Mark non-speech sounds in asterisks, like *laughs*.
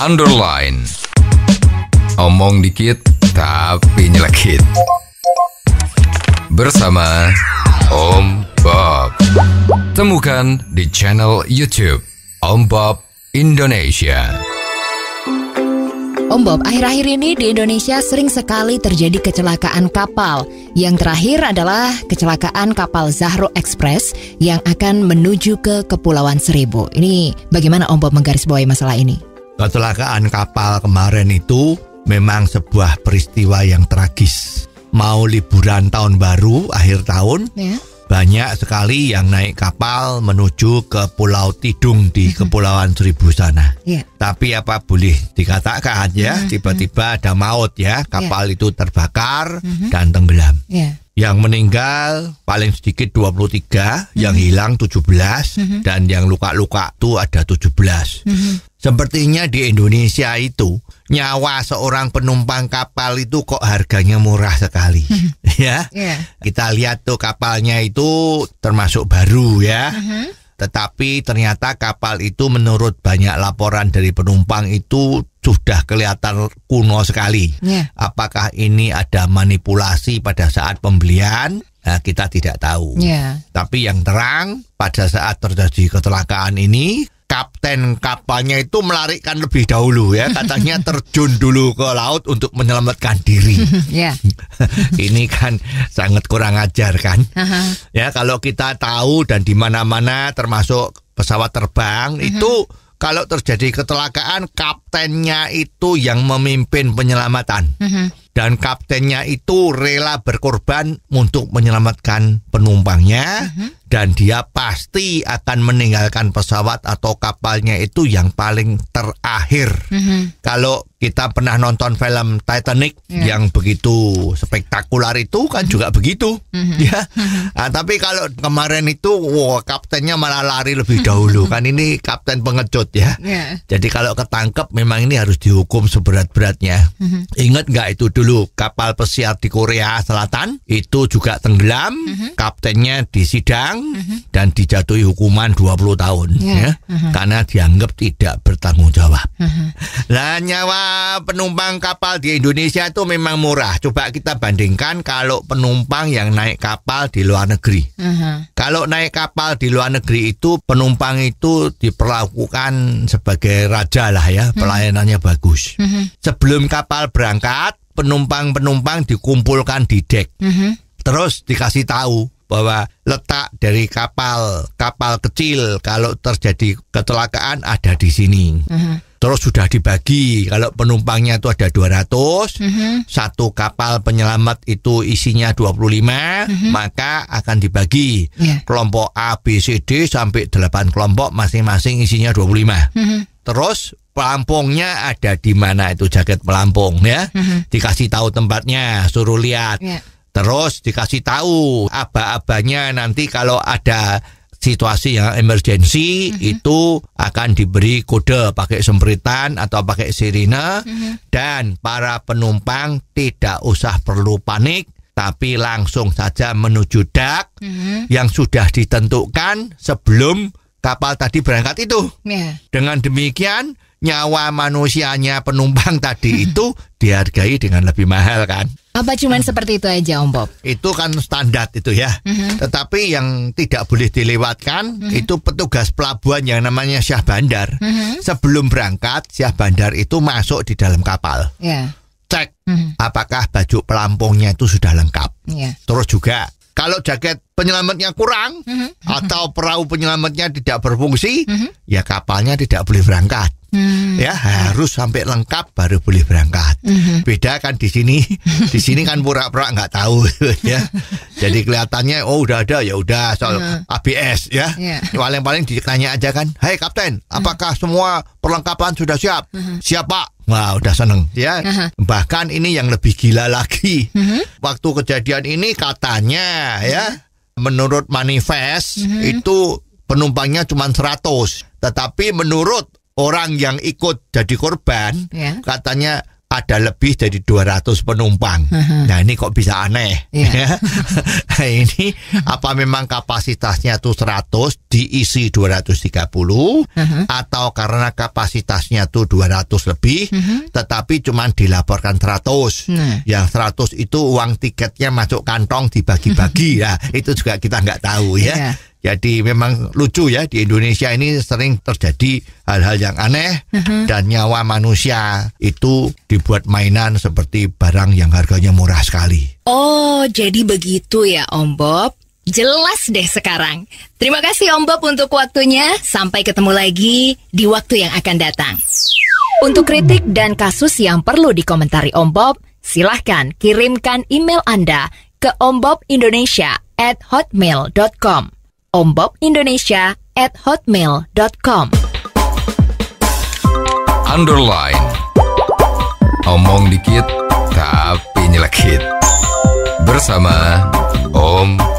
underline. Omong dikit tapi nyelekit. Bersama Om Bob. Temukan di channel YouTube Om Bob Indonesia. Om Bob, akhir-akhir ini di Indonesia sering sekali terjadi kecelakaan kapal. Yang terakhir adalah kecelakaan kapal Zahro Express yang akan menuju ke Kepulauan Seribu. Ini bagaimana Om Bob menggarisbawahi masalah ini? Kecelakaan kapal kemarin itu memang sebuah peristiwa yang tragis. Mau liburan tahun baru akhir tahun, ya. banyak sekali yang naik kapal menuju ke Pulau Tidung di Kepulauan Seribu sana. Ya. Tapi apa boleh dikatakan ya, mm-hmm. tiba-tiba ada maut ya, kapal ya. itu terbakar mm-hmm. dan tenggelam. Ya. Yang meninggal paling sedikit 23, hmm. yang hilang 17 hmm. dan yang luka-luka itu ada 17. Hmm. Sepertinya di Indonesia itu nyawa seorang penumpang kapal itu kok harganya murah sekali. Hmm. *laughs* ya. Yeah. Kita lihat tuh kapalnya itu termasuk baru ya. Hmm. Tetapi ternyata kapal itu menurut banyak laporan dari penumpang itu sudah kelihatan kuno sekali. Yeah. Apakah ini ada manipulasi pada saat pembelian? Nah, kita tidak tahu. Yeah. Tapi yang terang pada saat terjadi kecelakaan ini kapten kapalnya itu melarikan lebih dahulu ya *laughs* katanya terjun dulu ke laut untuk menyelamatkan diri. *laughs* Ya. *laughs* Ini kan sangat kurang ajar kan? Uh -huh. Ya kalau kita tahu dan di mana-mana termasuk pesawat terbang uh -huh. itu kalau terjadi kecelakaan kaptennya itu yang memimpin penyelamatan. Mm -hmm. Dan kaptennya itu rela berkorban untuk menyelamatkan penumpangnya mm -hmm. dan dia pasti akan meninggalkan pesawat atau kapalnya itu yang paling terakhir. Mm -hmm. Kalau kita pernah nonton film Titanic yeah. yang begitu spektakular itu kan mm -hmm. juga begitu mm -hmm. ya. Nah, tapi kalau kemarin itu wow kaptennya malah lari lebih dahulu mm-hmm. kan ini Kapten pengecut ya. Yeah. Jadi kalau ketangkep memang ini harus dihukum seberat-beratnya. Mm-hmm. Ingat nggak itu dulu kapal pesiar di Korea Selatan itu juga tenggelam, mm-hmm. kaptennya disidang mm-hmm. dan dijatuhi hukuman 20 tahun yeah. ya mm-hmm. karena dianggap tidak bertanggung jawab. Mm-hmm. nyawa penumpang kapal di Indonesia itu memang murah. Coba kita bandingkan kalau penumpang yang naik kapal di luar negeri. Mm-hmm. Kalau naik kapal di luar negeri itu penumpang itu diperlakukan diperlakukan sebagai raja lah ya, hmm. pelayanannya bagus. Hmm. Sebelum kapal berangkat, penumpang-penumpang dikumpulkan di dek. Hmm. Terus dikasih tahu bahwa letak dari kapal kapal kecil kalau terjadi kecelakaan ada di sini. Uh-huh. Terus sudah dibagi kalau penumpangnya itu ada 200, uh-huh. Mhm. satu kapal penyelamat itu isinya 25, uh-huh. Mhm. maka akan dibagi yeah. kelompok A, B, C, D sampai 8 kelompok masing-masing isinya 25. Uh-huh. Terus pelampungnya ada di mana itu jaket pelampung ya. Uh-huh. Dikasih tahu tempatnya, suruh lihat. Yeah Terus dikasih tahu aba-abanya nanti kalau ada situasi yang emergensi mm -hmm. itu akan diberi kode pakai sempritan atau pakai sirine mm -hmm. dan para penumpang tidak usah perlu panik tapi langsung saja menuju dak mm -hmm. yang sudah ditentukan sebelum kapal tadi berangkat itu. Yeah. Dengan demikian nyawa manusianya penumpang tadi itu dihargai dengan lebih mahal kan. Apa cuman nah, seperti itu aja Om Bob? Itu kan standar itu ya. Uh mm-hmm. -huh. Tetapi yang tidak boleh dilewatkan uh mm-hmm. -huh. itu petugas pelabuhan yang namanya Syah Bandar. Uh mm-hmm. -huh. Sebelum berangkat, Syah Bandar itu masuk di dalam kapal. Yeah. Cek uh -huh. apakah baju pelampungnya itu sudah lengkap. Yeah. Terus juga kalau jaket penyelamatnya kurang uh -huh. atau perahu penyelamatnya tidak berfungsi, uh -huh. ya kapalnya tidak boleh berangkat hmm. ya harus sampai lengkap baru boleh berangkat hmm. beda kan di sini *laughs* di sini kan pura-pura nggak tahu *laughs* ya jadi kelihatannya oh udah ada ya udah soal hmm. ABS ya Yang paling-paling ditanya aja kan Hai kapten hmm. apakah semua perlengkapan sudah siap hmm. siap pak Wah, udah seneng ya. uh Bahkan ini yang lebih gila lagi. uh Waktu kejadian ini katanya uh ya, menurut manifest uh itu penumpangnya cuma 100. Tetapi menurut orang yang ikut jadi korban yeah. katanya ada lebih dari 200 penumpang. Uh-huh. Nah, ini kok bisa aneh. Yeah. Ya. *laughs* Ya. ini apa memang kapasitasnya tuh 100 diisi 230 uh-huh. atau karena kapasitasnya tuh 200 lebih uh-huh. tetapi cuma dilaporkan 100. Nah. Yang 100 itu uang tiketnya masuk kantong dibagi-bagi. *laughs* ya, itu juga kita nggak tahu ya. Yeah. Jadi memang lucu ya di Indonesia ini sering terjadi hal-hal yang aneh uh-huh. dan nyawa manusia itu dibuat mainan seperti barang yang harganya murah sekali. Oh, jadi begitu ya Om Bob. Jelas deh sekarang. Terima kasih Om Bob untuk waktunya. Sampai ketemu lagi di waktu yang akan datang. Untuk kritik dan kasus yang perlu dikomentari Om Bob, silahkan kirimkan email Anda ke ombobindonesia at hotmail.com ombobindonesia at hotmail.com Underline Omong dikit tapi nyelekit Bersama Om